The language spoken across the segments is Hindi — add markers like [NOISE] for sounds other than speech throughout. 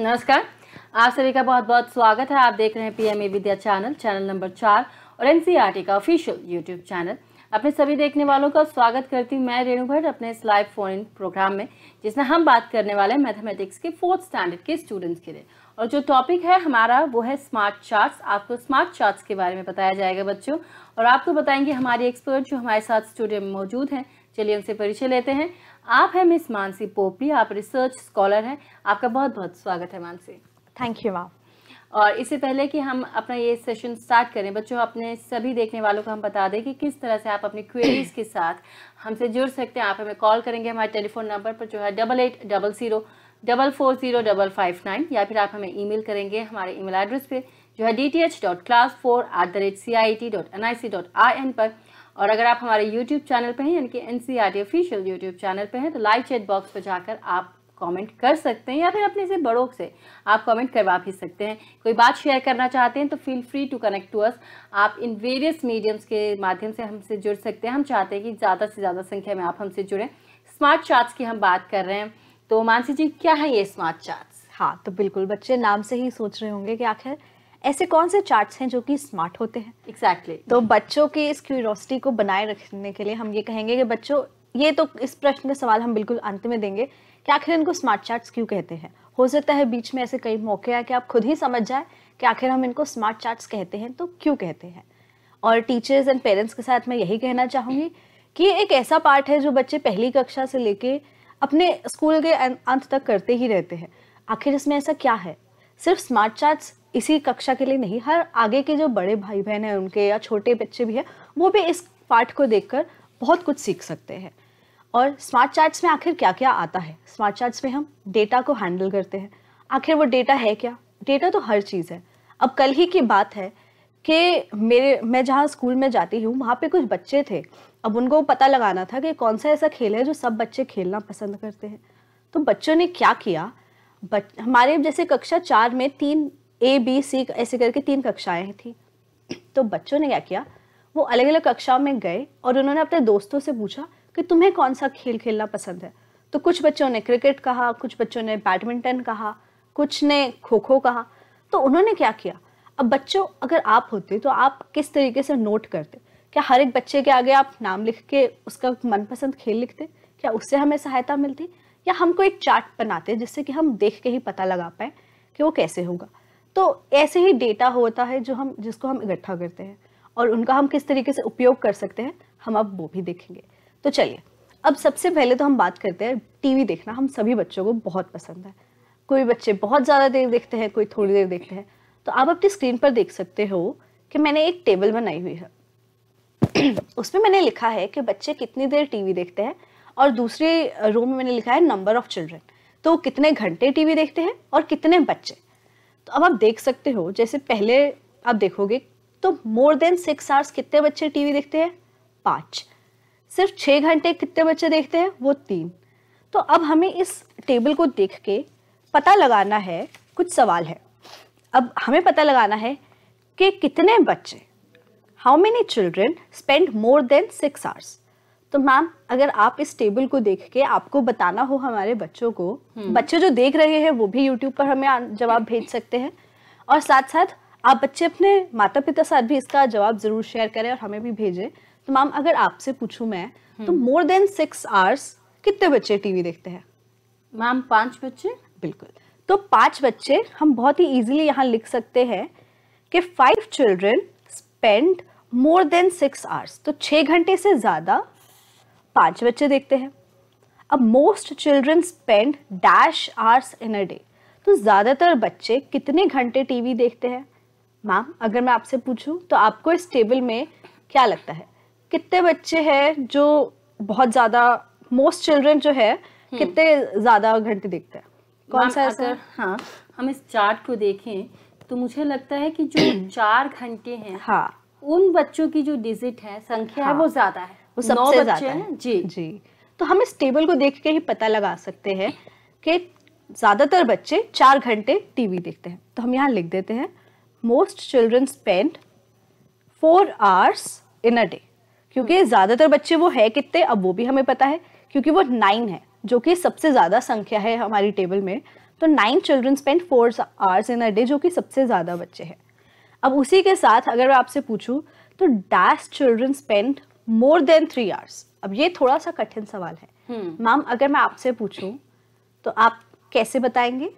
नमस्कार आप सभी का बहुत बहुत स्वागत है आप देख रहे हैं PM e Vidya channel channel number चार और एनसीईआरटी e का ऑफिशियल यूट्यूब चैनल अपने सभी देखने वालों का स्वागत करती हूँ मैं रेणु भट्ट अपने इस लाइव फोन इन प्रोग्राम में जिसमें हम बात करने वाले हैं मैथमेटिक्स के फोर्थ स्टैंडर्ड के स्टूडेंट्स के लिए और जो टॉपिक है हमारा वो है स्मार्ट चार्ट्स आपको स्मार्ट चार्ट्स के बारे में बताया जाएगा बच्चों और आपको बताएंगे हमारे एक्सपर्ट जो हमारे साथ स्टूडियो में मौजूद हैं चलिए उनसे परिचय लेते हैं आप हैं मिस मानसी पोपली आप रिसर्च स्कॉलर हैं आपका बहुत बहुत स्वागत है मानसी थैंक यू मैम और इससे पहले कि हम अपना ये सेशन स्टार्ट करें बच्चों अपने सभी देखने वालों को हम बता दें कि किस तरह से आप अपनी क्वेरीज के साथ हमसे जुड़ सकते हैं आप हमें कॉल करेंगे हमारे टेलीफोन नंबर पर जो है double eight double zero double four zero double five nine या फिर आप हमें ईमेल करेंगे हमारे ईमेल एड्रेस पे जो है D T H dot class four at the rate C I T dot N I C dot I N पर और अगर आप हमारे यूट्यूब चैनल पर हैं यानी कि N C R T official YouTube channel पर हैं तो लाइव चैट बॉक्स पर जाकर आप कमेंट कर सकते हैं या फिर अपने से बड़ों से आप कमेंट करवा भी सकते हैं कोई बात शेयर करना चाहते हैं तो feel free to connect to us आप इन वेरियस मीडियम्स के माध्यम से हमसे जुड़ सकते हैं हम चाहते हैं कि ज़्यादा से ज़्यादा संख्या में आप हमसे जुड़ें स्मार्ट चार्ट्स की हम बात कर रहे हैं तो मानसी जी क्या है ये स्मार्ट चार्ट हाँ तो बिल्कुल बच्चे नाम से ही सोच रहे होंगे कि आखिर ऐसे कौन से चार्ट्स हैं जो कि स्मार्ट होते हैं एग्जैक्टली exactly. तो बच्चों की इस क्यूरोसिटी को बनाए रखने के लिए हम ये कहेंगे कि बच्चों ये तो इस प्रश्न का सवाल हम बिल्कुल अंत में देंगे कि आखिर इनको स्मार्ट चार्ट्स क्यों कहते हैं हो सकता है बीच में ऐसे कई मौके आए कि आप खुद ही समझ जाए कि आखिर हम इनको स्मार्ट चार्ट्स कहते हैं तो क्यों कहते हैं और टीचर्स एंड पेरेंट्स के साथ मैं यही कहना चाहूँगी कि एक ऐसा पार्ट है जो बच्चे पहली कक्षा से लेके अपने स्कूल के अंत तक करते ही रहते हैं आखिर इसमें ऐसा क्या है सिर्फ स्मार्ट चार्ट्स इसी कक्षा के लिए नहीं हर आगे के जो बड़े भाई बहन हैं उनके या छोटे बच्चे भी हैं वो भी इस पाठ को कर बहुत कुछ सीख सकते हैं और स्मार्ट चार्ट्स में आखिर क्या क्या आता है स्मार्ट चार्ट्स में हम डेटा को हैंडल करते हैं आखिर वो डेटा है क्या डेटा तो हर चीज़ है अब कल ही की बात है कि मेरे मैं जहाँ स्कूल में जाती हूँ वहाँ पे कुछ बच्चे थे अब उनको पता लगाना था कि कौन सा ऐसा खेल है जो सब बच्चे खेलना पसंद करते हैं तो बच्चों ने क्या किया बच हमारे जैसे कक्षा चार में तीन ए बी सी ऐसे करके तीन कक्षाएं थी तो बच्चों ने क्या किया वो अलग अलग कक्षाओं में गए और उन्होंने अपने दोस्तों से पूछा कि तुम्हें कौन सा खेल खेलना पसंद है तो कुछ बच्चों ने क्रिकेट कहा कुछ बच्चों ने बैडमिंटन कहा कुछ ने खो खो कहा तो उन्होंने क्या किया अब बच्चों अगर आप होते तो आप किस तरीके से नोट करते क्या हर एक बच्चे के आगे आप नाम लिख के उसका मनपसंद खेल लिखते क्या उससे हमें सहायता मिलती या हमको एक चार्ट बनाते हैं जिससे कि हम देख के ही पता लगा पाए कि वो कैसे होगा तो ऐसे ही डेटा होता है जो हम जिसको हम इकट्ठा करते हैं और उनका हम किस तरीके से उपयोग कर सकते हैं हम अब वो भी देखेंगे तो चलिए अब सबसे पहले तो हम बात करते हैं टीवी देखना हम सभी बच्चों को बहुत पसंद है कोई बच्चे बहुत ज़्यादा देर देखते हैं कोई थोड़ी देर देखते हैं तो आप अपनी स्क्रीन पर देख सकते हो कि मैंने एक टेबल बनाई हुई है [CLEARS THROAT] उसमें मैंने लिखा है कि बच्चे कितनी देर टीवी देखते हैं और दूसरे रो में मैंने लिखा है नंबर ऑफ चिल्ड्रन तो कितने घंटे टीवी देखते हैं और कितने बच्चे तो अब आप देख सकते हो जैसे पहले आप देखोगे तो मोर देन सिक्स आवर्स कितने बच्चे टीवी देखते हैं पाँच सिर्फ छः घंटे कितने बच्चे देखते हैं वो तीन तो अब हमें इस टेबल को देख के पता लगाना है कुछ सवाल है अब हमें पता लगाना है कि कितने बच्चे how many children spend more than six hours तो मैम अगर आप इस टेबल को देख के आपको बताना हो हमारे बच्चों को हम्म। बच्चे जो देख रहे हैं वो भी यूट्यूब पर हमें जवाब भेज सकते हैं और साथ साथ आप बच्चे अपने माता पिता साथ भी इसका जवाब जरूर शेयर करें और हमें भी भेजें तो मैम अगर आपसे पूछूं मैं तो मोर देन सिक्स आवर्स कितने बच्चे टीवी देखते हैं मैम पांच बच्चे बिल्कुल तो पांच बच्चे हम बहुत ही इजीली यहाँ लिख सकते हैं कि five children spend more than six hours तो छः घंटे से ज़्यादा पाँच बच्चे देखते हैं अब most children spend dash hours in a day तो ज़्यादातर बच्चे कितने घंटे टीवी देखते हैं मैम अगर मैं आपसे पूछूं तो आपको इस टेबल में क्या लगता है कितने बच्चे हैं जो बहुत ज़्यादा मोस्ट चिल्ड्रन जो है हम्म। कितने ज़्यादा घंटे देखते हैं कौन सा ऐसा हाँ हम इस चार्ट को देखें तो मुझे लगता है कि जो चार घंटे हैं हाँ उन बच्चों की जो डिजिट है संख्या हाँ, है वो हाँ। ज़्यादा है वो सबसे ज़्यादा है जी जी तो हम इस टेबल को देख के ही पता लगा सकते हैं कि ज़्यादातर बच्चे चार घंटे टीवी देखते हैं तो हम यहाँ लिख देते हैं most children spend four hours in a day क्योंकि हम्म। ज़्यादातर बच्चे वो है कितने अब वो भी हमें पता है क्योंकि वो नाइन है जो कि सबसे ज़्यादा संख्या है हमारी टेबल में तो nine children spend four hours in a day जो कि सबसे ज़्यादा बच्चे हैं अब उसी के साथ अगर मैं आपसे पूछूं तो dash children spend more than three hours अब ये थोड़ा सा कठिन सवाल है हम्म। मैम अगर मैं आपसे पूछूं तो आप कैसे बताएंगे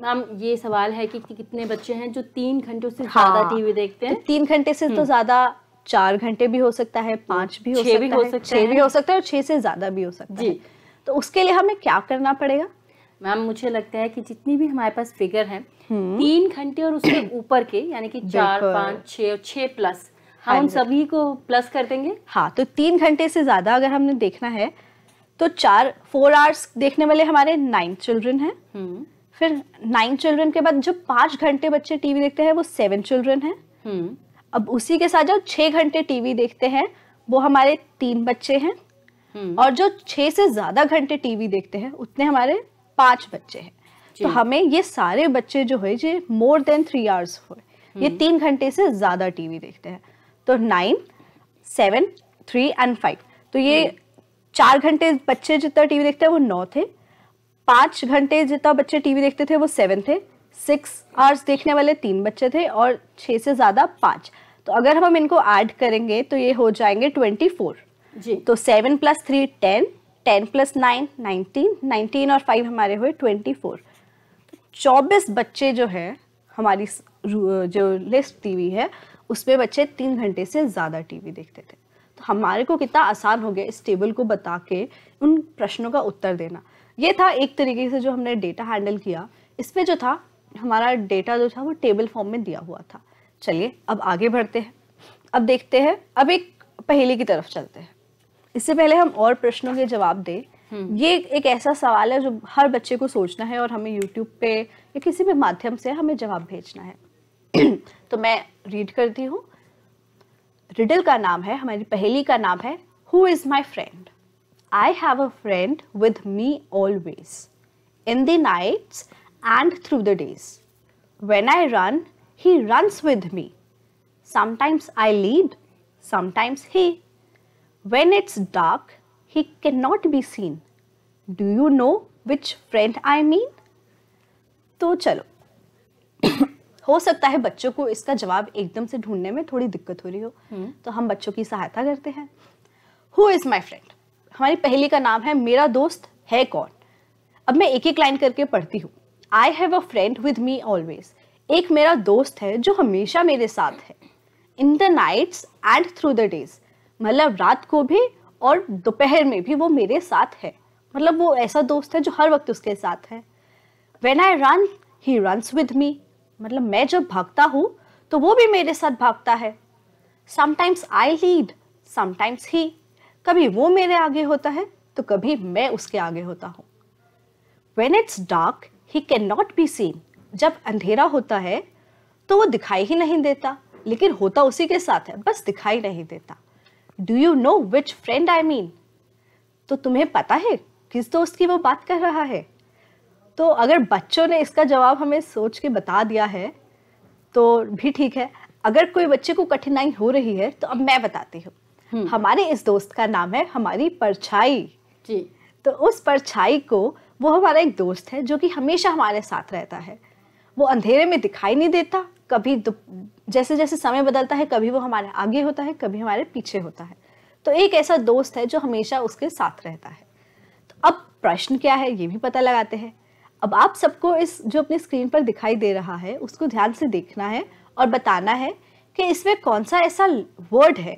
मैम ये सवाल है कि कितने बच्चे हैं जो तीन घंटे से हाँ, ज्यादा टीवी देखते हैं तो तीन घंटे से तो हम्म। ज्यादा चार घंटे भी हो सकता है पांच भी हो सकता भी हो सकता है छह भी हो सकता है और छह से ज्यादा भी हो सकता है तो उसके लिए हमें क्या करना पड़ेगा मैम मुझे लगता है कि जितनी भी हमारे पास फिगर है हम्म। तीन घंटे और उसके ऊपर के यानी कि चार पाँच छ और प्लस हम हाँ, उन सभी को प्लस कर देंगे हाँ तो तीन घंटे से ज़्यादा अगर हमने देखना है तो चार फोर आवर्स देखने वाले हमारे नाइन चिल्ड्रन है फिर नाइन चिल्ड्रन के बाद जो पांच घंटे बच्चे टीवी देखते हैं वो सेवन चिल्ड्रन है अब उसी के साथ जो छह घंटे टीवी देखते हैं वो हमारे तीन बच्चे हैं हम्म। और जो छह से ज़्यादा घंटे टीवी देखते हैं उतने हमारे पांच बच्चे हैं तो हमें ये सारे बच्चे जो है ये मोर देन थ्री आवर्स हुए ये हम्म। तीन घंटे से ज़्यादा टीवी देखते हैं तो nine seven three and five तो ये चार घंटे बच्चे जितना टीवी देखते हैं वो नौ थे पाँच घंटे जितना बच्चे टीवी देखते थे वो सेवन थे सिक्स आवर्स देखने वाले तीन बच्चे थे और छः से ज़्यादा पाँच तो अगर हम इनको ऐड करेंगे तो ये हो जाएंगे ट्वेंटी फोर जी तो seven plus three ten ten plus nine nineteen nineteen और फाइव हमारे हुए ट्वेंटी फोर तो चौबीस बच्चे जो है हमारी जो लिस्ट टीवी है उसमें बच्चे तीन घंटे से ज़्यादा टीवी देखते थे तो हमारे को कितना आसान हो गया इस टेबल को बता के उन प्रश्नों का उत्तर देना ये था एक तरीके से जो हमने डेटा हैंडल किया इसमें जो था हमारा डेटा जो था वो टेबल फॉर्म में दिया हुआ था चलिए अब आगे बढ़ते हैं अब देखते हैं अब एक पहेली की तरफ चलते हैं इससे पहले हम और प्रश्नों के जवाब दें हम्म। ये एक ऐसा सवाल है जो हर बच्चे को सोचना है और हमें यूट्यूब पे या किसी भी माध्यम से हमें जवाब भेजना है [CLEARS THROAT] तो मैं रीड करती हूँ रिडल का नाम है हमारी पहेली का नाम है who is my friend I have a friend with me always in the nights and through the days when I run he runs with me sometimes I lead sometimes he when it's dark he can not be seen do you know which friend I mean तो चलो [CLEARS THROAT] हो सकता है बच्चों को इसका जवाब एकदम से ढूंढने में थोड़ी दिक्कत हो रही हो हम्म। तो हम बच्चों की सहायता करते हैं हु इज़ माई फ्रेंड हमारी पहली का नाम है मेरा दोस्त है कौन अब मैं एक एक लाइन करके पढ़ती हूँ I have a friend with me always एक मेरा दोस्त है जो हमेशा मेरे साथ है in the nights and through the days मतलब रात को भी और दोपहर में भी वो मेरे साथ है मतलब वो ऐसा दोस्त है जो हर वक्त उसके साथ है when I run he runs with me मतलब मैं जब भागता हूँ तो वो भी मेरे साथ भागता है sometimes I lead sometimes he कभी वो मेरे आगे होता है तो कभी मैं उसके आगे होता हूँ when it's dark he can not be seen जब अंधेरा होता है तो वो दिखाई ही नहीं देता लेकिन होता उसी के साथ है बस दिखाई नहीं देता do you know which friend I mean तो तुम्हें पता है किस दोस्त की वो बात कर रहा है तो अगर बच्चों ने इसका जवाब हमें सोच के बता दिया है तो भी ठीक है अगर कोई बच्चे को कठिनाई हो रही है तो अब मैं बताती हूँ हम्म। हमारे इस दोस्त का नाम है हमारी परछाई जी तो उस परछाई को वो हमारा एक दोस्त है जो कि हमेशा हमारे साथ रहता है वो अंधेरे में दिखाई नहीं देता कभी जैसे जैसे समय बदलता है कभी वो हमारे आगे होता है कभी हमारे पीछे होता है तो एक ऐसा दोस्त है जो हमेशा उसके साथ रहता है तो अब प्रश्न क्या है ये भी पता लगाते हैं अब आप सबको इस जो अपनी स्क्रीन पर दिखाई दे रहा है उसको ध्यान से देखना है और बताना है कि इसमें कौन सा ऐसा वर्ड है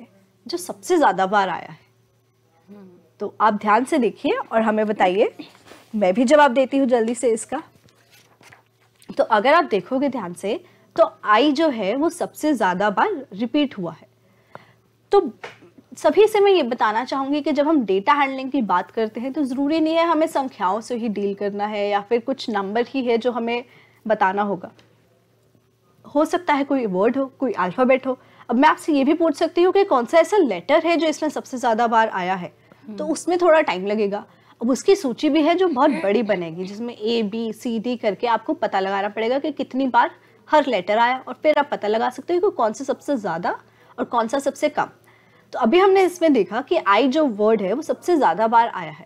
जो सबसे ज़्यादा बार आया है तो आप ध्यान से देखिए और हमें बताइए मैं भी जवाब देती हूँ जल्दी से इसका तो अगर आप देखोगे ध्यान से तो आई जो है वो सबसे ज़्यादा बार रिपीट हुआ है तो सभी से मैं ये बताना चाहूंगी कि जब हम डेटा हैंडलिंग की बात करते हैं तो ज़रूरी नहीं है हमें संख्याओं से ही डील करना है या फिर कुछ नंबर ही है जो हमें बताना होगा हो सकता है कोई वर्ड हो कोई अल्फ़ाबेट हो अब मैं आपसे ये भी पूछ सकती हूँ कि कौन सा ऐसा लेटर है जो इसमें सबसे ज़्यादा बार आया है तो हम्म। उसमें थोड़ा टाइम लगेगा अब उसकी सूची भी है जो बहुत [CLEARS THROAT] बड़ी बनेगी जिसमें ए बी सी डी करके आपको पता लगाना पड़ेगा कि कितनी बार हर लेटर आया और फिर आप पता लगा सकते हो कि कौन सा सबसे ज़्यादा और कौन सा सबसे कम तो अभी हमने इसमें देखा कि आई जो वर्ड है वो सबसे ज़्यादा बार आया है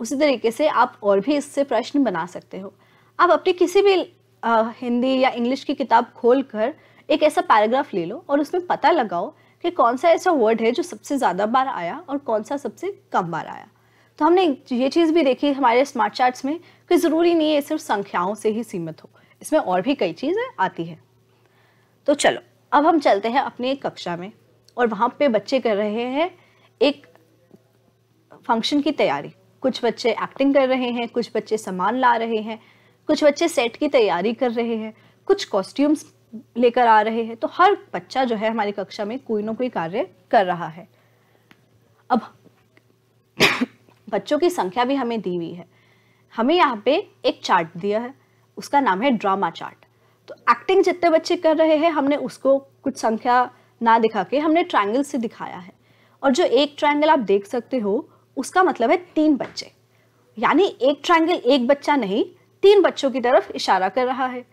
उसी तरीके से आप और भी इससे प्रश्न बना सकते हो आप अपनी किसी भी आ, हिंदी या इंग्लिश की किताब खोल कर एक ऐसा पैराग्राफ ले लो और उसमें पता लगाओ कि कौन सा ऐसा वर्ड है जो सबसे ज़्यादा बार आया और कौन सा सबसे कम बार आया तो हमने ये चीज़ भी देखी हमारे स्मार्ट चार्ट्स में कि ज़रूरी नहीं है सिर्फ संख्याओं से ही सीमित हो इसमें और भी कई चीज़ें आती है तो चलो अब हम चलते हैं अपनी कक्षा में और वहाँ पे बच्चे कर रहे हैं एक फंक्शन की तैयारी कुछ बच्चे एक्टिंग कर रहे हैं कुछ बच्चे सामान ला रहे हैं कुछ बच्चे सेट की तैयारी कर रहे हैं कुछ कॉस्ट्यूम्स लेकर आ रहे हैं तो हर बच्चा जो है हमारी कक्षा में कोई ना कोई कार्य कर रहा है अब बच्चों की संख्या भी हमें दी हुई है हमें यहाँ पे एक चार्ट दिया है उसका नाम है ड्रामा चार्ट तो एक्टिंग जितने बच्चे कर रहे हैं हमने उसको कुछ संख्या ना दिखा के हमने ट्रायंगल से दिखाया है और जो एक ट्रायंगल आप देख सकते हो उसका मतलब है तीन बच्चे यानी एक ट्रायंगल एक बच्चा नहीं तीन बच्चों की तरफ इशारा कर रहा है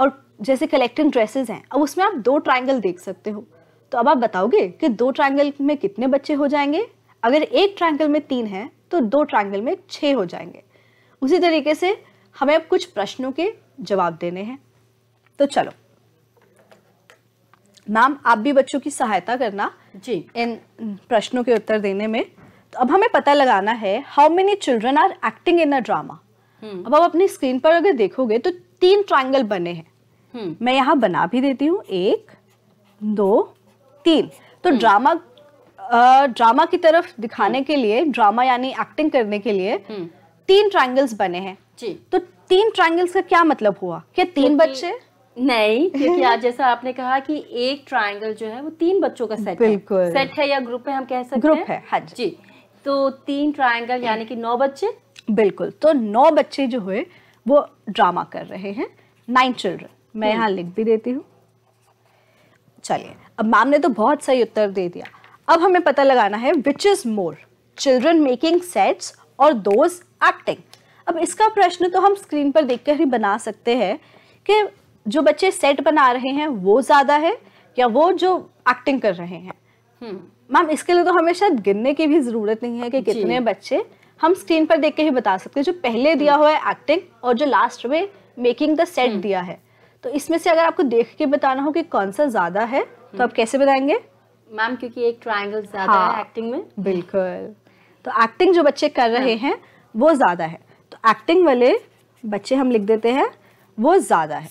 और जैसे कलेक्टिंग ड्रेसेस हैं अब उसमें आप दो ट्रायंगल देख सकते हो तो अब आप बताओगे कि दो ट्रायंगल में कितने बच्चे हो जाएंगे अगर एक ट्रायंगल में तीन है तो दो ट्रायंगल में छः हो जाएंगे उसी तरीके से हमें अब कुछ प्रश्नों के जवाब देने हैं तो चलो मैम आप भी बच्चों की सहायता करना जी इन प्रश्नों के उत्तर देने में तो अब हमें पता लगाना है how many children are acting in a drama अब आप अपनी स्क्रीन पर अगर देखोगे तो तीन ट्राइंगल बने हैं हम्म। मैं यहाँ बना भी देती हूँ एक दो तीन तो ड्रामा हम्म। ड्रामा की तरफ दिखाने हम्म। के लिए ड्रामा यानी एक्टिंग करने के लिए तीन ट्राइंगल्स बने हैं जी तो तीन ट्राइंगल्स का क्या मतलब हुआ क्या तीन बच्चे नहीं [LAUGHS] क्योंकि आज जैसा आपने कहा कि एक ट्रायंगल जो है वो तीन बच्चों का सेट बिल्कुल है सेट है या ग्रुप है हम कह सकते हैं ग्रुप है हाँ जी तो तीन ट्रायंगल यानी कि नौ बच्चे बिल्कुल तो नौ बच्चे जो हुए वो ड्रामा कर रहे हैं नाइन चिल्ड्रन मैं हम्म। यहाँ लिख भी देती हूँ चलिए अब मैम ने तो बहुत सही उत्तर दे दिया अब हमें पता लगाना है which is more children making sets और दोज एक्टिंग अब इसका प्रश्न तो हम स्क्रीन पर देखकर ही बना सकते हैं कि जो बच्चे सेट बना रहे हैं वो ज़्यादा है या वो जो एक्टिंग कर रहे हैं मैम हम्म। इसके लिए तो हमें शायद गिनने की भी ज़रूरत नहीं है कि कितने बच्चे हम स्क्रीन पर देख के ही बता सकते हैं जो पहले हम्म। दिया हुआ है एक्टिंग और जो लास्ट में मेकिंग द सेट दिया है तो इसमें से अगर आपको देख के बताना हो कि कौन सा ज़्यादा है तो हम्म। आप कैसे बताएंगे मैम क्योंकि एक ट्रायंगल ज़्यादा हाँ, है एक्टिंग में बिल्कुल तो एक्टिंग जो बच्चे कर रहे हाँ। हैं वो ज़्यादा है तो एक्टिंग वाले बच्चे हम लिख देते हैं वो ज़्यादा है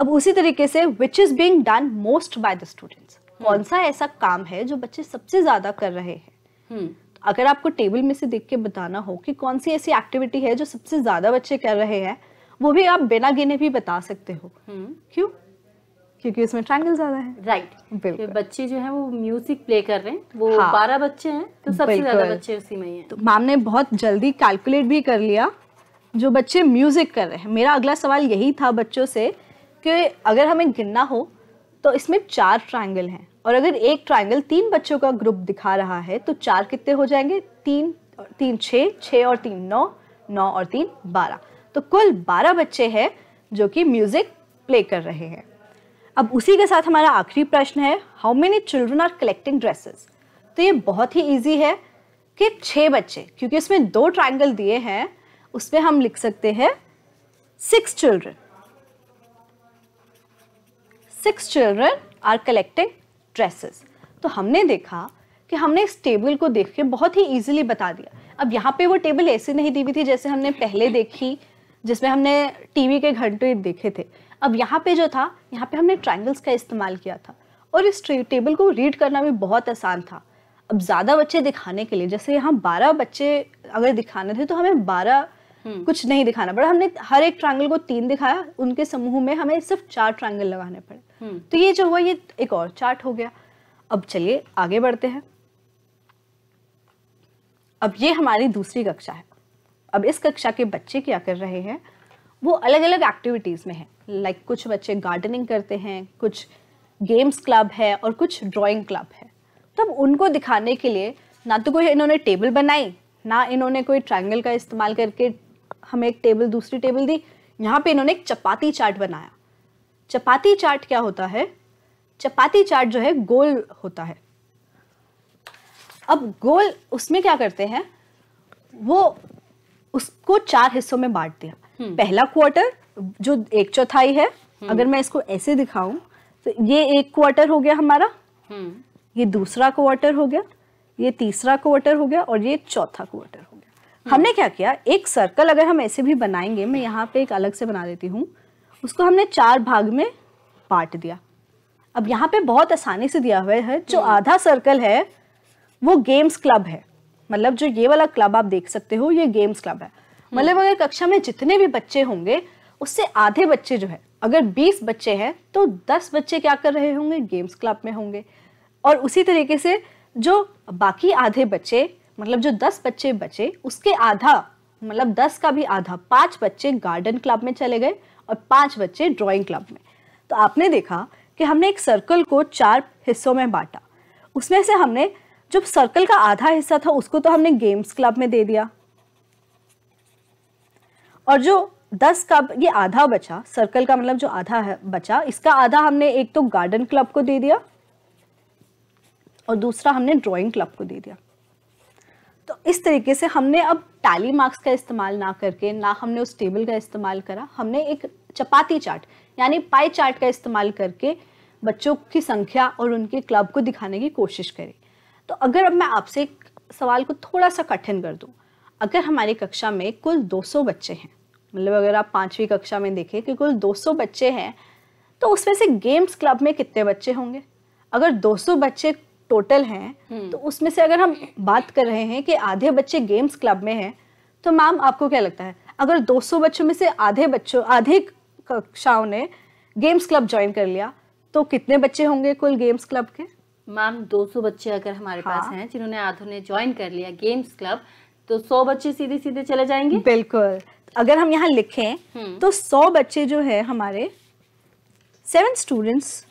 अब उसी तरीके से which is being done most by the students कौन सा ऐसा काम है जो बच्चे सबसे ज्यादा कर रहे हैं हम्म। अगर आपको टेबल में से देख के बताना हो कि कौन सी ऐसी एक्टिविटी है जो सबसे ज्यादा बच्चे कर रहे हैं वो भी आप बिना गिने भी बता सकते हो हम्म। क्यों क्योंकि उसमें ट्रायंगल ज्यादा है राइट right. बच्चे जो है वो म्यूजिक प्ले कर रहे हैं वो हाँ, बारह बच्चे हैं तो सबसे ज्यादा बच्चे उसी में हैं तो मैम ने बहुत जल्दी कैलकुलेट भी कर लिया जो बच्चे म्यूजिक कर रहे हैं मेरा अगला सवाल यही था बच्चों से कि अगर हमें गिनना हो तो इसमें चार ट्राइंगल हैं और अगर एक ट्राइंगल तीन बच्चों का ग्रुप दिखा रहा है तो चार कितने हो जाएंगे तीन तीन छः छः और तीन नौ नौ और तीन बारह तो कुल बारह बच्चे हैं जो कि म्यूज़िक प्ले कर रहे हैं अब उसी के साथ हमारा आखिरी प्रश्न है how many children are collecting dresses तो ये बहुत ही ईजी है कि छः बच्चे क्योंकि इसमें दो ट्राइंगल दिए हैं उसमें हम लिख सकते हैं six children six children are collecting dresses तो हमने देखा कि हमने इस टेबल को देख के बहुत ही ईजिली बता दिया अब यहाँ पे वो टेबल ऐसी नहीं दी हुई थी जैसे हमने पहले देखी जिसमें हमने टीवी के घंटे देखे थे अब यहाँ पे जो था यहाँ पे हमने ट्राइंगल्स का इस्तेमाल किया था और इस टेबल को रीड करना भी बहुत आसान था अब ज़्यादा बच्चे दिखाने के लिए जैसे यहाँ बारह बच्चे अगर दिखाने थे तो हमें बारह हम्म। कुछ नहीं दिखाना पड़ा हमने हर एक ट्रायंगल को तीन दिखाया उनके समूह में हमें सिर्फ चार ट्रायंगल लगाने पड़े हम्म। तो ये जो हुआ ये एक और चार्ट हो गया अब चलिए आगे बढ़ते हैं अब ये हमारी दूसरी कक्षा है अब इस कक्षा के बच्चे क्या कर रहे हैं वो अलग अलग एक्टिविटीज़ में है लाइक like, कुछ बच्चे गार्डनिंग करते हैं कुछ गेम्स क्लब है और कुछ ड्राइंग क्लब है तब तो उनको दिखाने के लिए ना तो कोई इन्होंने टेबल बनाई ना इन्होंने कोई ट्रायंगल का इस्तेमाल करके हमें एक टेबल दूसरी टेबल दी यहाँ पे इन्होंने एक चपाती चाट बनाया चपाती चाट क्या होता है चपाती चाट जो है गोल होता है अब गोल उसमें क्या करते हैं वो उसको चार हिस्सों में बांट दिया हम्म। पहला क्वार्टर जो एक चौथाई है हम्म। अगर मैं इसको ऐसे दिखाऊं तो ये एक क्वार्टर हो गया हमारा हम्म। ये दूसरा क्वार्टर हो गया ये तीसरा क्वार्टर हो गया और ये चौथा क्वार्टर हो हमने क्या किया एक सर्कल अगर हम ऐसे भी बनाएंगे मैं यहाँ पे एक अलग से बना देती हूँ उसको हमने चार भाग में बांट दिया अब यहाँ पे बहुत आसानी से दिया हुआ है जो हम्म। आधा सर्कल है वो गेम्स क्लब है मतलब जो ये वाला क्लब आप देख सकते हो ये गेम्स क्लब है हम्म। मतलब अगर कक्षा में जितने भी बच्चे होंगे उससे आधे बच्चे जो है अगर 20 बच्चे हैं तो 10 बच्चे क्या कर रहे होंगे गेम्स क्लब में होंगे और उसी तरीके से जो बाकी आधे बच्चे मतलब जो दस बच्चे बचे उसके आधा मतलब दस का भी आधा पाँच बच्चे गार्डन क्लब में चले गए और पांच बच्चे ड्राइंग क्लब में तो आपने देखा कि हमने एक सर्कल को चार हिस्सों में बांटा उसमें से हमने जो सर्कल का आधा हिस्सा था उसको तो हमने गेम्स क्लब में दे दिया और जो दस का ये आधा बचा सर्कल का मतलब जो आधा है बचा इसका आधा हमने एक तो गार्डन क्लब को दे दिया और दूसरा हमने ड्राइंग क्लब को दे दिया इस तरीके से हमने अब टैली मार्क्स का इस्तेमाल ना करके ना हमने उस टेबल का इस्तेमाल करा हमने एक चपाती चार्ट यानी पाई चार्ट का इस्तेमाल करके बच्चों की संख्या और उनके क्लब को दिखाने की कोशिश करी तो अगर अब मैं आपसे सवाल को थोड़ा सा कठिन कर दूँ अगर हमारी कक्षा में कुल 200 बच्चे हैं मतलब अगर आप पाँचवीं कक्षा में देखें कि कुल 200 बच्चे हैं तो उसमें से गेम्स क्लब में कितने बच्चे होंगे अगर 200 बच्चे टोटल हैं हम्म। तो उसमें से अगर हम बात कर रहे हैं कि आधे बच्चे गेम्स क्लब में हैं तो मैम आपको क्या लगता है अगर 200 बच्चों में से आधे बच्चों आधे कक्षाओं ने गेम्स क्लब ज्वाइन कर लिया तो कितने बच्चे होंगे कुल गेम्स क्लब के मैम 200 बच्चे अगर हमारे हाँ। पास हैं जिन्होंने आधो ने ज्वाइन कर लिया गेम्स क्लब तो 100 बच्चे सीधे सीधे चले जाएंगे बिल्कुल अगर हम यहाँ लिखें हम्म। तो 100 बच्चे जो है हमारे seven students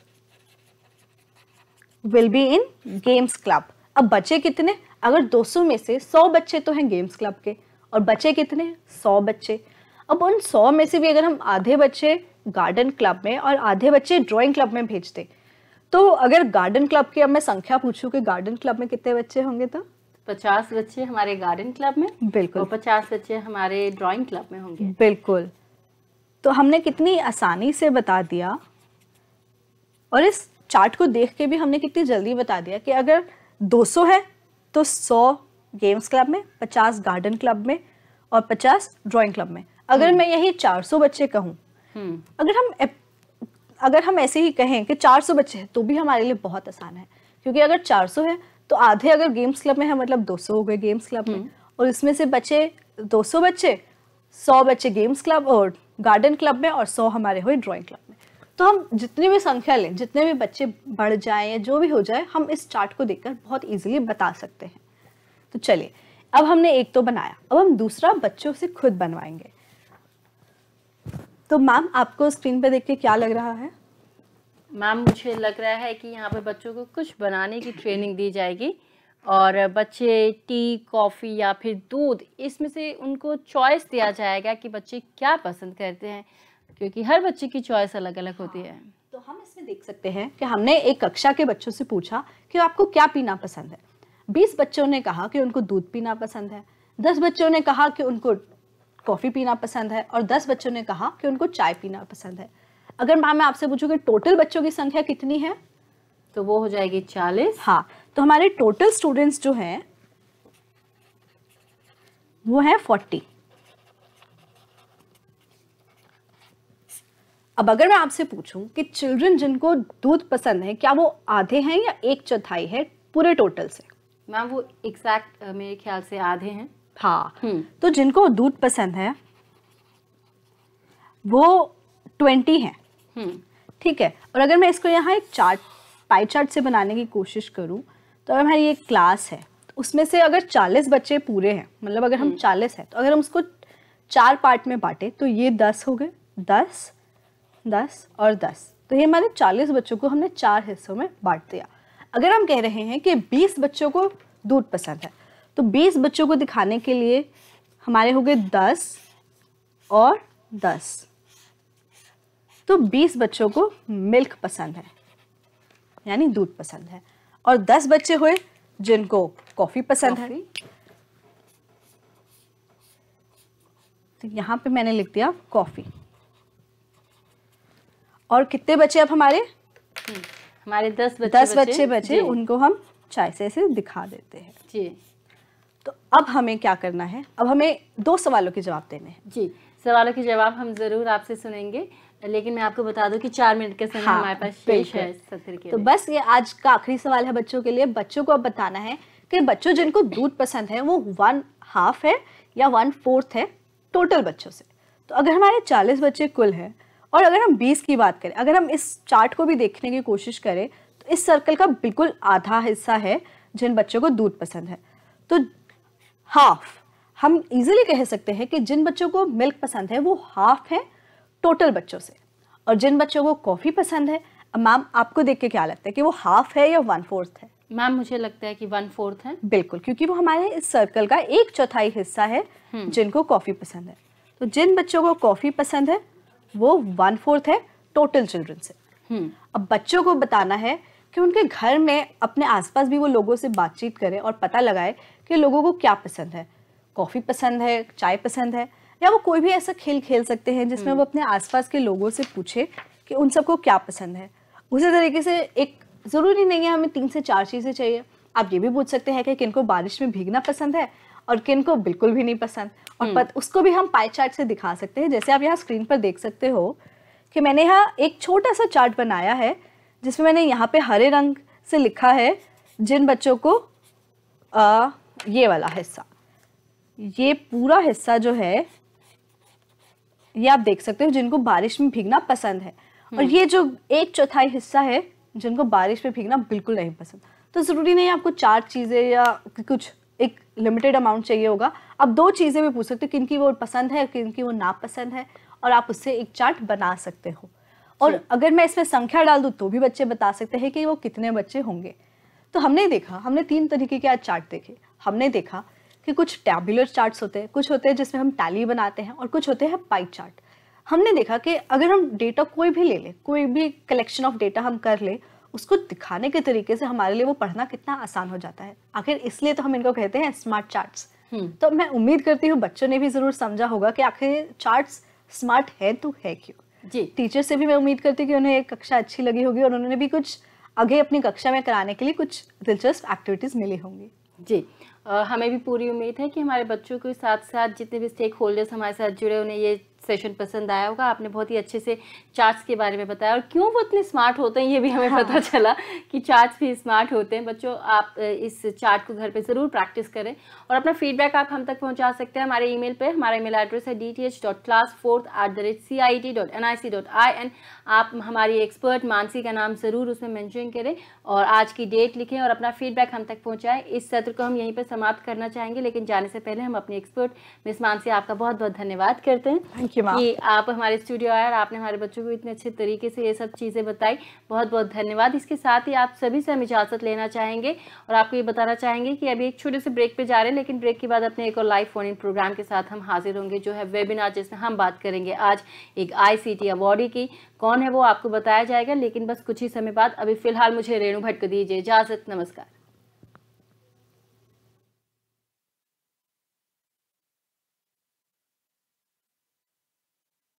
will be in games club अब बच्चे कितने अगर 200 में से 100 बच्चे तो हैं गेम्स क्लब के और बच्चे कितने 100 बच्चे अब उन 100 में से भी अगर हम आधे बच्चे गार्डन क्लब में और आधे बच्चे ड्राइंग क्लब में भेजते तो अगर गार्डन क्लब की अब मैं संख्या पूछूं कि गार्डन क्लब में कितने बच्चे होंगे तो पचास बच्चे हमारे गार्डन क्लब में बिल्कुल और पचास बच्चे हमारे ड्राइंग क्लब में होंगे बिल्कुल तो हमने कितनी आसानी से बता दिया और इस चार्ट को देख के भी हमने कितनी जल्दी बता दिया कि अगर 200 है तो 100 गेम्स क्लब में 50 गार्डन क्लब में और 50 ड्राइंग क्लब में अगर हम्म। मैं यही 400 बच्चे कहूँ हम्म। अगर हम अगर हम ऐसे ही कहें कि 400 बच्चे हैं तो भी हमारे लिए बहुत आसान है क्योंकि अगर 400 है तो आधे अगर गेम्स क्लब में है मतलब 200 हो गए गेम्स क्लब में हम्म। और इसमें से बचे 200 बच्चे 100 बच्चे गेम्स क्लब और गार्डन क्लब में और 100 हमारे हुए ड्राइंग क्लब में तो हम जितनी भी संख्या लें जितने भी बच्चे बढ़ जाएं या जो भी हो जाए हम इस चार्ट को देखकर बहुत इजीली बता सकते हैं तो चलिए अब हमने एक तो बनाया अब हम दूसरा बच्चों से खुद बनवाएंगे तो मैम आपको स्क्रीन पर देख के क्या लग रहा है मैम मुझे लग रहा है कि यहाँ पे बच्चों को कुछ बनाने की ट्रेनिंग दी जाएगी और बच्चे टी कॉफ़ी या फिर दूध इसमें से उनको चॉइस दिया जाएगा कि बच्चे क्या पसंद करते हैं क्योंकि हर बच्चे की चॉइस अलग अलग होती है हाँ, तो हम इसमें देख सकते हैं कि हमने एक कक्षा के बच्चों से पूछा कि आपको क्या पीना पसंद है बीस बच्चों ने कहा कि उनको दूध पीना पसंद है दस बच्चों ने कहा कि उनको कॉफ़ी पीना पसंद है और दस बच्चों ने कहा कि उनको चाय पीना पसंद है अगर मैम मैं आपसे पूछूँ कि टोटल बच्चों की संख्या कितनी है तो वो हो जाएगी चालीस हाँ तो हमारे टोटल स्टूडेंट्स जो हैं वो है फोर्टी अब अगर मैं आपसे पूछूं कि चिल्ड्रन जिनको दूध पसंद है क्या वो आधे हैं या एक चौथाई है पूरे टोटल से मैम वो एग्जैक्ट मेरे ख्याल से आधे हैं हाँ हम्म। तो जिनको दूध पसंद है वो ट्वेंटी हैं हम्म। ठीक है और अगर मैं इसको यहाँ एक चार्ट पाई चार्ट से बनाने की कोशिश करूँ तो अगर हमारी एक क्लास है तो उसमें से अगर चालीस बच्चे पूरे हैं मतलब अगर हम हम्म। चालीस हैं तो अगर हम उसको चार पार्ट में बांटे तो ये दस हो गए दस दस और दस तो ये हमारे चालीस बच्चों को हमने चार हिस्सों में बांट दिया अगर हम कह रहे हैं कि बीस बच्चों को दूध पसंद है तो बीस बच्चों को दिखाने के लिए हमारे हो गए दस और दस तो बीस बच्चों को मिल्क पसंद है यानी दूध पसंद है और दस बच्चे हुए जिनको कॉफ़ी पसंद है तो यहां पे मैंने लिख दिया कॉफ़ी और कितने बचे अब हमारे हमारे दस बच्चे दस बच्चे बचे उनको हम चाय से ऐसे दिखा देते हैं जी तो अब हमें क्या करना है अब हमें दो सवालों के जवाब देने हैं जी सवालों के जवाब हम ज़रूर आपसे सुनेंगे लेकिन मैं आपको बता दूं कि चार मिनट के समय हाँ, हमारे पास शेष है सत्र के तो बस ये आज का आखिरी सवाल है बच्चों के लिए बच्चों को अब बताना है कि बच्चों जिनको दूध पसंद है वो वन हाफ है या वन फोर्थ है टोटल बच्चों से तो अगर हमारे चालीस बच्चे कुल हैं और अगर हम बेस की बात करें अगर हम इस चार्ट को भी देखने की कोशिश करें तो इस सर्कल का बिल्कुल आधा हिस्सा है जिन बच्चों को दूध पसंद है तो हाफ हम इजीली कह सकते हैं कि जिन बच्चों को मिल्क पसंद है वो हाफ है टोटल बच्चों से और जिन बच्चों को कॉफ़ी पसंद है मैम आपको देख के क्या लगता है कि वो हाफ है या वन फोर्थ है मैम मुझे लगता है कि वन फोर्थ है बिल्कुल क्योंकि वो हमारे इस सर्कल का एक चौथाई हिस्सा है हम्म। जिनको कॉफ़ी पसंद है तो जिन बच्चों को कॉफ़ी पसंद है वो वन फोर्थ है टोटल चिल्ड्रन से हम्म। अब बच्चों को बताना है कि उनके घर में अपने आसपास भी वो लोगों से बातचीत करें और पता लगाए कि लोगों को क्या पसंद है कॉफ़ी पसंद है चाय पसंद है या वो कोई भी ऐसा खेल खेल सकते हैं जिसमें हम्म। वो अपने आसपास के लोगों से पूछे कि उन सबको क्या पसंद है उसी तरीके से एक ज़रूरी नहीं है हमें तीन से चार चीज़ें चाहिए आप ये भी पूछ सकते हैं कि किनको बारिश में भीगना पसंद है और किन को बिल्कुल भी नहीं पसंद और हम्म। पत, उसको भी हम पाई चार्ट से दिखा सकते हैं जैसे आप यहाँ स्क्रीन पर देख सकते हो कि मैंने यहाँ एक छोटा सा चार्ट बनाया है जिसमें मैंने यहाँ पे हरे रंग से लिखा है जिन बच्चों को आ, ये वाला हिस्सा ये पूरा हिस्सा जो है ये आप देख सकते हो जिनको बारिश में भीगना पसंद है और हम्म। ये जो एक चौथाई हिस्सा है जिनको बारिश में भीगना बिल्कुल नहीं पसंद तो ज़रूरी नहीं आपको चार चीज़ें या कुछ एक लिमिटेड अमाउंट चाहिए होगा अब दो चीज़ें भी पूछ सकते हो किन की वो पसंद है किन की वो नापसंद है और आप उससे एक चार्ट बना सकते हो और अगर मैं इसमें संख्या डाल दूँ तो भी बच्चे बता सकते हैं कि वो कितने बच्चे होंगे तो हमने देखा हमने तीन तरीके के आज चार्ट देखे हमने देखा कि कुछ टैबुलर चार्ट्स होते हैं कुछ होते हैं जिसमें हम टैली बनाते हैं और कुछ होते हैं पाई चार्ट हमने देखा कि अगर हम डेटा कोई भी ले लें कोई भी कलेक्शन ऑफ डेटा हम कर लें उसको दिखाने के तरीके से हमारे लिए वो पढ़ना कितना आसान हो जाता है आखिर इसलिए तो हम इनको कहते हैं स्मार्ट हम्म। चार्ट्स तो मैं उम्मीद करती हूँ बच्चों ने भी जरूर समझा होगा कि आखिर चार्ट्स स्मार्ट है तो है क्यों जी टीचर से भी मैं उम्मीद करती हूँ कि उन्हें एक कक्षा अच्छी लगी होगी और उन्होंने भी कुछ आगे अपनी कक्षा में कराने के लिए कुछ दिलचस्प एक्टिविटीज़ मिली होंगी जी आ, हमें भी पूरी उम्मीद है कि हमारे बच्चों के साथ साथ जितने भी स्टेक होल्डर्स हमारे साथ जुड़े उन्हें ये सेशन पसंद आया होगा आपने बहुत ही अच्छे से चार्ट्स के बारे में बताया और क्यों वो इतने स्मार्ट होते हैं ये भी हमें हाँ। पता चला कि चार्ट्स भी स्मार्ट होते हैं बच्चों आप इस चार्ट को घर पे ज़रूर प्रैक्टिस करें और अपना फीडबैक आप हम तक पहुँचा सकते हैं हमारे ईमेल पर हमारा ईमेल एड्रेस है D T H dot class fourth at the rate C I T dot N I C dot I N आप हमारी एक्सपर्ट मानसी का नाम ज़रूर उसमें मैंशन करें और आज की डेट लिखें और अपना फीडबैक हम तक पहुँचाएँ इस सत्र को हम यहीं पर समाप्त करना चाहेंगे लेकिन जाने से पहले हम अपने एक्सपर्ट मिस मानसी आपका बहुत बहुत धन्यवाद करते हैं कि आप हमारे स्टूडियो आए और आपने हमारे बच्चों को इतने अच्छे तरीके से ये सब चीज़ें बताई बहुत बहुत धन्यवाद इसके साथ ही आप सभी से हम इजाज़त लेना चाहेंगे और आपको ये बताना चाहेंगे कि अभी एक छोटे से ब्रेक पे जा रहे हैं लेकिन ब्रेक के बाद अपने एक और लाइव फोन इन प्रोग्राम के साथ हम हाजिर होंगे जो है वेबिनार जिसमें हम बात करेंगे आज एक आई अवॉर्डी की कौन है वो आपको बताया जाएगा लेकिन बस कुछ ही समय बाद अभी फिलहाल मुझे रेणु भट्ट को दीजिए इजाज़त नमस्कार